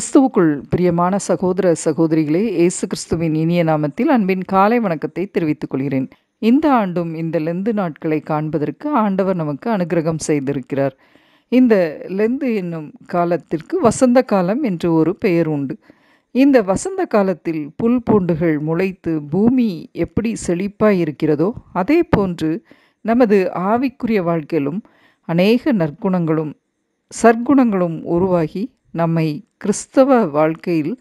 கிறிஸ்துவுக்குள் பிரியமான சகோதர சகோதரிகளே இயேசு கிறிஸ்துவின் இனிய நாமத்தில் அன்பின் காலை வணக்கத்தை தெரிவித்துக் கொள்கிறேன் இந்த ஆண்டும் இந்த லெந்து நாட்களை காண்பதற்கு ஆண்டவர் நமக்கு அனுகிரகம் செய்திருக்கிறார் இந்த லெந்து என்னும் காலத்திற்கு வசந்த காலம் என்று ஒரு பெயர் உண்டு இந்த வசந்த காலத்தில் புல் பூண்டுகள் முளைத்து பூமி எப்படி செழிப்பாய் இருக்கிறதோ அதே போன்று நமது ஆவிக்குரிய வாழ்க்கையிலும் அநேக நற்குணங்களும் சற்குணங்களும் உருவாகி நம்மை கிறிஸ்தவ வாழ்க்கையில்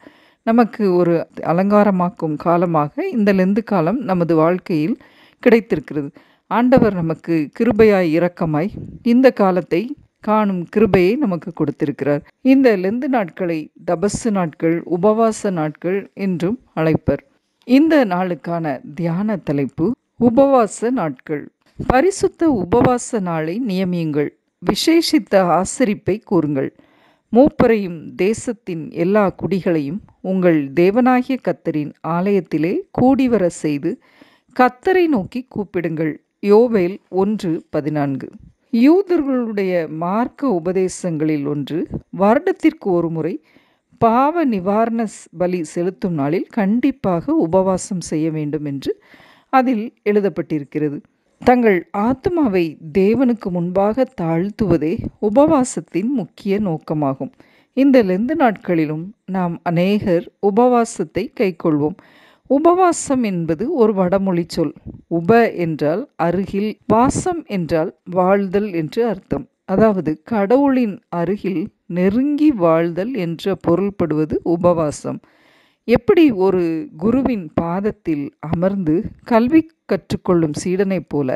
நமக்கு ஒரு அலங்காரமாக்கும் காலமாக இந்த லெந்து காலம் நமது வாழ்க்கையில் கிடைத்திருக்கிறது ஆண்டவர் நமக்கு கிருபையாய் இரக்கமாய் இந்த காலத்தை காணும் கிருபையை நமக்கு கொடுத்திருக்கிறார் இந்த லெந்து நாட்களை தபசு நாட்கள் உபவாச நாட்கள் என்றும் அழைப்பர் இந்த நாளுக்கான தியான தலைப்பு உபவாச நாட்கள் பரிசுத்த உபவாச நாளை நியமியுங்கள் விசேஷித்த ஆசிரிப்பை கூறுங்கள் மூப்பரையும் தேசத்தின் எல்லா குடிகளையும் உங்கள் தேவனாகிய கத்தரின் ஆலயத்திலே கூடிவர செய்து கத்தரை நோக்கி கூப்பிடுங்கள் யோவேல் ஒன்று பதினான்கு யூதர்களுடைய மார்க்க உபதேசங்களில் ஒன்று வருடத்திற்கு ஒரு முறை பாவ நிவாரண பலி செலுத்தும் நாளில் கண்டிப்பாக உபவாசம் செய்ய வேண்டும் என்று அதில் எழுதப்பட்டிருக்கிறது தங்கள் ஆத்மாவை தேவனுக்கு முன்பாக தாழ்த்துவதே உபவாசத்தின் முக்கிய நோக்கமாகும் இந்த லெந்து நாட்களிலும் நாம் அநேகர் உபவாசத்தை கைக்கொள்வோம் உபவாசம் என்பது ஒரு வடமொழி சொல் உப என்றால் அருகில் வாசம் என்றால் வாழ்தல் என்று அர்த்தம் அதாவது கடவுளின் அருகில் நெருங்கி வாழ்தல் என்ற பொருள்படுவது உபவாசம் எப்படி ஒரு குருவின் பாதத்தில் அமர்ந்து கல்வி கற்றுக்கொள்ளும் சீடனைப் போல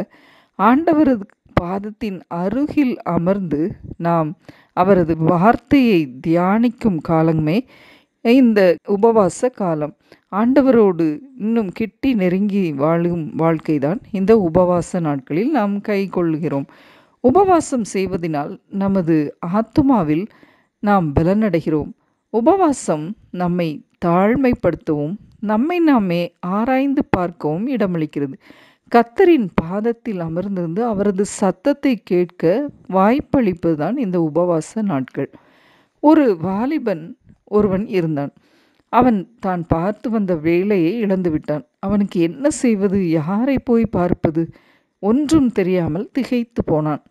ஆண்டவரது பாதத்தின் அருகில் அமர்ந்து நாம் அவரது வார்த்தையை தியானிக்கும் காலமே இந்த உபவாச காலம் ஆண்டவரோடு இன்னும் கிட்டி நெருங்கி வாழும் வாழ்க்கை தான் இந்த உபவாச நாட்களில் நாம் கை கொள்கிறோம் உபவாசம் செய்வதனால் நமது ஆத்மாவில் நாம் பலனடைகிறோம் உபவாசம் நம்மை தாழ்மைப்படுத்தவும் நம்மை நாமே ஆராய்ந்து பார்க்கவும் இடமளிக்கிறது கத்தரின் பாதத்தில் அமர்ந்திருந்து அவரது சத்தத்தை கேட்க வாய்ப்பளிப்பது தான் இந்த உபவாச நாட்கள் ஒரு வாலிபன் ஒருவன் இருந்தான் அவன் தான் பார்த்து வந்த வேலையை இழந்துவிட்டான் அவனுக்கு என்ன செய்வது யாரை போய் பார்ப்பது ஒன்றும் தெரியாமல் திகைத்து போனான்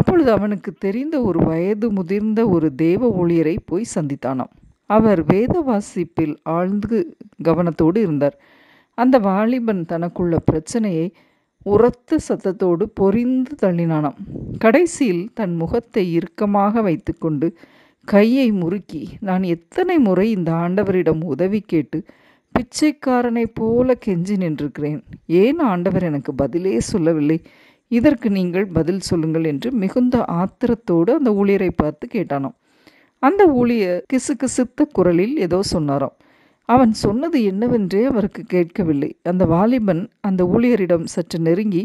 அப்பொழுது அவனுக்கு தெரிந்த ஒரு வயது முதிர்ந்த ஒரு தேவ ஊழியரை போய் சந்தித்தானான் அவர் வேத வாசிப்பில் ஆழ்ந்து கவனத்தோடு இருந்தார் அந்த வாலிபன் தனக்குள்ள பிரச்சனையை உரத்த சத்தத்தோடு பொறிந்து தள்ளினானாம் கடைசியில் தன் முகத்தை இறுக்கமாக வைத்துக்கொண்டு கையை முறுக்கி நான் எத்தனை முறை இந்த ஆண்டவரிடம் உதவி கேட்டு பிச்சைக்காரனைப் போல கெஞ்சி நின்றிருக்கிறேன் ஏன் ஆண்டவர் எனக்கு பதிலே சொல்லவில்லை இதற்கு நீங்கள் பதில் சொல்லுங்கள் என்று மிகுந்த ஆத்திரத்தோடு அந்த ஊழியரை பார்த்து கேட்டானாம் அந்த ஊழியர் கிசு கிசுத்த குரலில் ஏதோ சொன்னாராம் அவன் சொன்னது என்னவென்றே அவருக்கு கேட்கவில்லை அந்த வாலிபன் அந்த ஊழியரிடம் சற்று நெருங்கி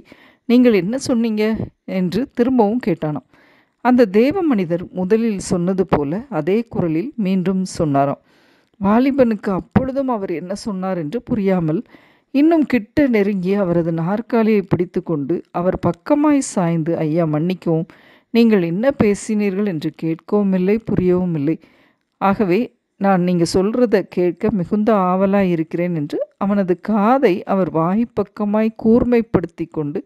நீங்கள் என்ன சொன்னீங்க என்று திரும்பவும் கேட்டானாம் அந்த தேவ மனிதர் முதலில் சொன்னது போல அதே குரலில் மீண்டும் சொன்னாராம் வாலிபனுக்கு அப்பொழுதும் அவர் என்ன சொன்னார் என்று புரியாமல் இன்னும் கிட்ட நெருங்கி அவரது நாற்காலியை பிடித்து கொண்டு அவர் பக்கமாய் சாய்ந்து ஐயா மன்னிக்கவும் நீங்கள் என்ன பேசினீர்கள் என்று கேட்கவும் இல்லை புரியவும் இல்லை ஆகவே நான் நீங்கள் சொல்கிறத கேட்க மிகுந்த ஆவலாக இருக்கிறேன் என்று அவனது காதை அவர் வாய்ப்பக்கமாய் கூர்மைப்படுத்தி கொண்டு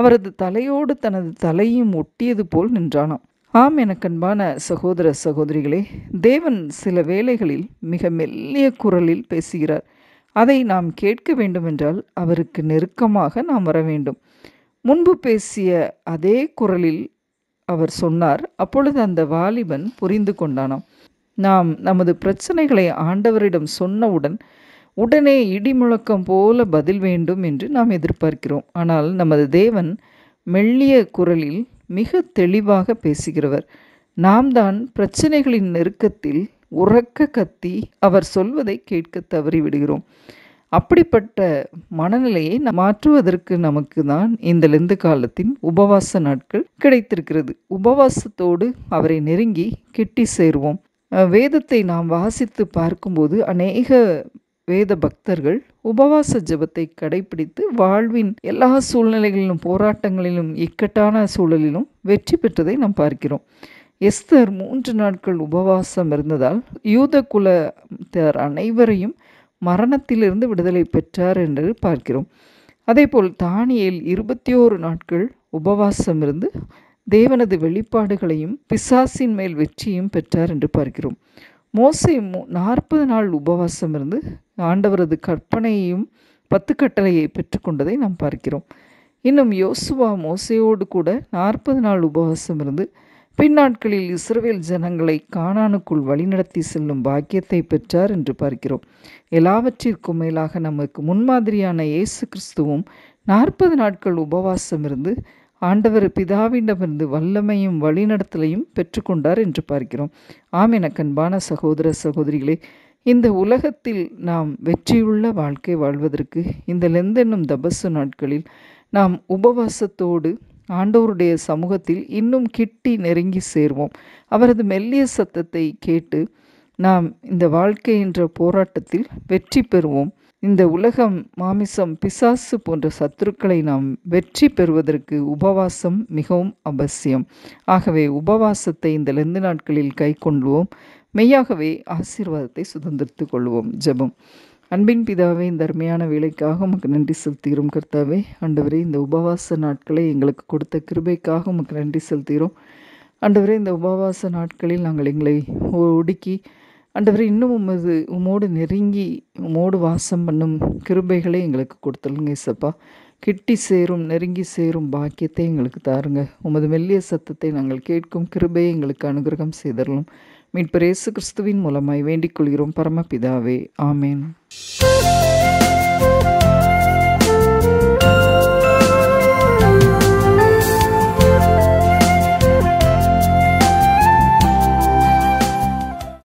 அவரது தலையோடு தனது தலையும் ஒட்டியது போல் நின்றானாம் ஆம் எனக்கன்பான சகோதர சகோதரிகளே தேவன் சில வேளைகளில் மிக மெல்லிய குரலில் பேசுகிறார் அதை நாம் கேட்க வேண்டுமென்றால் அவருக்கு நெருக்கமாக நாம் வர வேண்டும் முன்பு பேசிய அதே குரலில் அவர் சொன்னார் அப்பொழுது அந்த வாலிபன் புரிந்து கொண்டானாம் நாம் நமது பிரச்சனைகளை ஆண்டவரிடம் சொன்னவுடன் உடனே இடி முழக்கம் போல பதில் வேண்டும் என்று நாம் எதிர்பார்க்கிறோம் ஆனால் நமது தேவன் மெல்லிய குரலில் மிக தெளிவாக பேசுகிறவர் நாம் தான் பிரச்சனைகளின் நெருக்கத்தில் உறக்க கத்தி அவர் சொல்வதை கேட்க தவறிவிடுகிறோம் அப்படிப்பட்ட மனநிலையை மாற்றுவதற்கு நமக்கு தான் இந்த லெந்து காலத்தின் உபவாச நாட்கள் கிடைத்திருக்கிறது உபவாசத்தோடு அவரை நெருங்கி கிட்டி சேருவோம் வேதத்தை நாம் வாசித்து பார்க்கும்போது அநேக வேத பக்தர்கள் உபவாச ஜபத்தை கடைபிடித்து வாழ்வின் எல்லா சூழ்நிலைகளிலும் போராட்டங்களிலும் இக்கட்டான சூழலிலும் வெற்றி பெற்றதை நாம் பார்க்கிறோம் எஸ்தர் மூன்று நாட்கள் உபவாசம் இருந்ததால் யூத குலத்தார் அனைவரையும் மரணத்திலிருந்து விடுதலை பெற்றார் என்று பார்க்கிறோம் அதேபோல் தானியல் இருபத்தி ஓரு நாட்கள் உபவாசம் இருந்து தேவனது வெளிப்பாடுகளையும் பிசாசின் மேல் வெற்றியும் பெற்றார் என்று பார்க்கிறோம் மோசை நாற்பது நாள் உபவாசம் இருந்து ஆண்டவரது கற்பனையையும் பத்து கட்டளையை பெற்றுக்கொண்டதை நாம் பார்க்கிறோம் இன்னும் யோசுவா மோசையோடு கூட நாற்பது நாள் உபவாசம் இருந்து பின்னாட்களில் இஸ்ரவேல் ஜனங்களை காணானுக்குள் வழிநடத்தி செல்லும் பாக்கியத்தை பெற்றார் என்று பார்க்கிறோம் எல்லாவற்றிற்கும் மேலாக நமக்கு முன்மாதிரியான இயேசு கிறிஸ்துவும் நாற்பது நாட்கள் உபவாசம் இருந்து ஆண்டவர் பிதாவிடமிருந்து வல்லமையும் வழிநடத்தலையும் பெற்றுக்கொண்டார் என்று பார்க்கிறோம் ஆம் எனக்கன்பான சகோதர சகோதரிகளே இந்த உலகத்தில் நாம் வெற்றியுள்ள வாழ்க்கை வாழ்வதற்கு இந்த லெந்தென்னும் தபசு நாட்களில் நாம் உபவாசத்தோடு ஆண்டவருடைய சமூகத்தில் இன்னும் கிட்டி நெருங்கி சேர்வோம் அவரது மெல்லிய சத்தத்தை கேட்டு நாம் இந்த வாழ்க்கை என்ற போராட்டத்தில் வெற்றி பெறுவோம் இந்த உலகம் மாமிசம் பிசாசு போன்ற சத்துருக்களை நாம் வெற்றி பெறுவதற்கு உபவாசம் மிகவும் அவசியம் ஆகவே உபவாசத்தை இந்த லெந்து நாட்களில் கை கொள்வோம் மெய்யாகவே ஆசீர்வாதத்தை சுதந்திரத்து கொள்வோம் ஜெபம் அன்பின் பிதாவே இந்த அருமையான வேலைக்காக உமக்கு நன்றி செலுத்துகிறோம் கர்த்தாவே ஆண்டவரே இந்த உபவாச நாட்களை எங்களுக்கு கொடுத்த கிருபைக்காக உமக்கு நன்றி செலுத்துகிறோம் ஆண்டவரே இந்த உபவாச நாட்களில் நாங்கள் எங்களை ஒடுக்கி ஆண்டவரே இன்னும் உமது உமோடு நெருங்கி உமோடு வாசம் பண்ணும் கிருபைகளை எங்களுக்கு கொடுத்துருங்க இசப்பா கிட்டி சேரும் நெருங்கி சேரும் பாக்கியத்தை எங்களுக்கு தாருங்க உமது மெல்லிய சத்தத்தை நாங்கள் கேட்கும் கிருபையை எங்களுக்கு அனுகிரகம் செய்தரலாம் மீட்பரேசு கிறிஸ்துவின் மூலமாய் வேண்டிக் கொள்கிறோம் பரமபிதாவே ஆமேன்